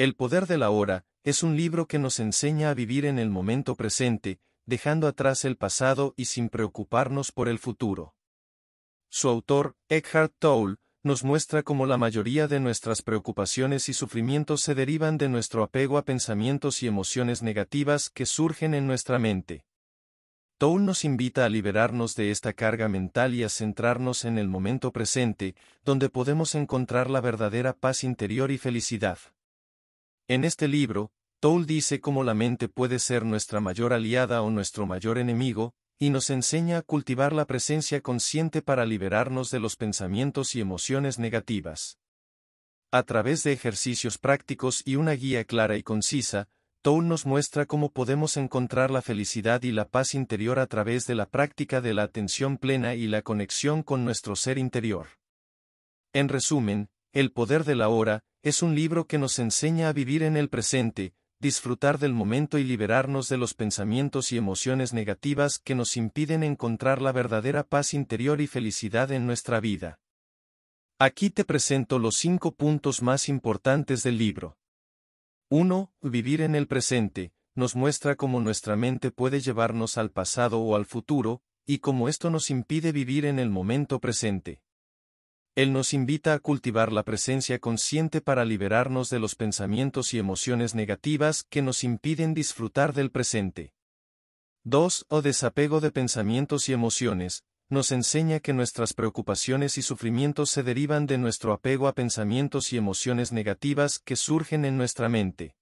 El poder de la hora es un libro que nos enseña a vivir en el momento presente, dejando atrás el pasado y sin preocuparnos por el futuro. Su autor, Eckhart Tolle, nos muestra cómo la mayoría de nuestras preocupaciones y sufrimientos se derivan de nuestro apego a pensamientos y emociones negativas que surgen en nuestra mente. Toul nos invita a liberarnos de esta carga mental y a centrarnos en el momento presente, donde podemos encontrar la verdadera paz interior y felicidad. En este libro, Toll dice cómo la mente puede ser nuestra mayor aliada o nuestro mayor enemigo, y nos enseña a cultivar la presencia consciente para liberarnos de los pensamientos y emociones negativas. A través de ejercicios prácticos y una guía clara y concisa, Toul nos muestra cómo podemos encontrar la felicidad y la paz interior a través de la práctica de la atención plena y la conexión con nuestro ser interior. En resumen, el poder de la hora, es un libro que nos enseña a vivir en el presente, disfrutar del momento y liberarnos de los pensamientos y emociones negativas que nos impiden encontrar la verdadera paz interior y felicidad en nuestra vida. Aquí te presento los cinco puntos más importantes del libro. 1. Vivir en el presente, nos muestra cómo nuestra mente puede llevarnos al pasado o al futuro, y cómo esto nos impide vivir en el momento presente. Él nos invita a cultivar la presencia consciente para liberarnos de los pensamientos y emociones negativas que nos impiden disfrutar del presente. 2. O desapego de pensamientos y emociones, nos enseña que nuestras preocupaciones y sufrimientos se derivan de nuestro apego a pensamientos y emociones negativas que surgen en nuestra mente.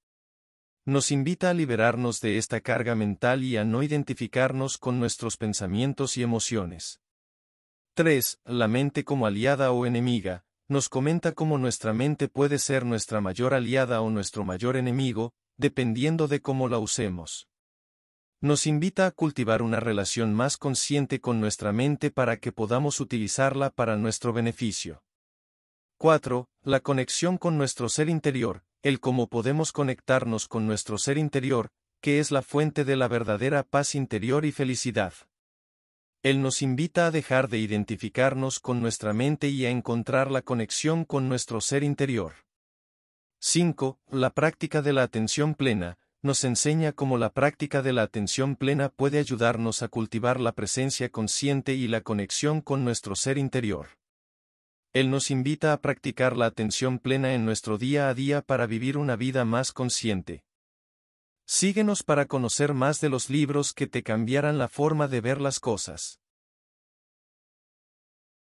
Nos invita a liberarnos de esta carga mental y a no identificarnos con nuestros pensamientos y emociones. 3. La mente como aliada o enemiga, nos comenta cómo nuestra mente puede ser nuestra mayor aliada o nuestro mayor enemigo, dependiendo de cómo la usemos. Nos invita a cultivar una relación más consciente con nuestra mente para que podamos utilizarla para nuestro beneficio. 4. La conexión con nuestro ser interior, el cómo podemos conectarnos con nuestro ser interior, que es la fuente de la verdadera paz interior y felicidad. Él nos invita a dejar de identificarnos con nuestra mente y a encontrar la conexión con nuestro ser interior. 5. La práctica de la atención plena, nos enseña cómo la práctica de la atención plena puede ayudarnos a cultivar la presencia consciente y la conexión con nuestro ser interior. Él nos invita a practicar la atención plena en nuestro día a día para vivir una vida más consciente. Síguenos para conocer más de los libros que te cambiarán la forma de ver las cosas.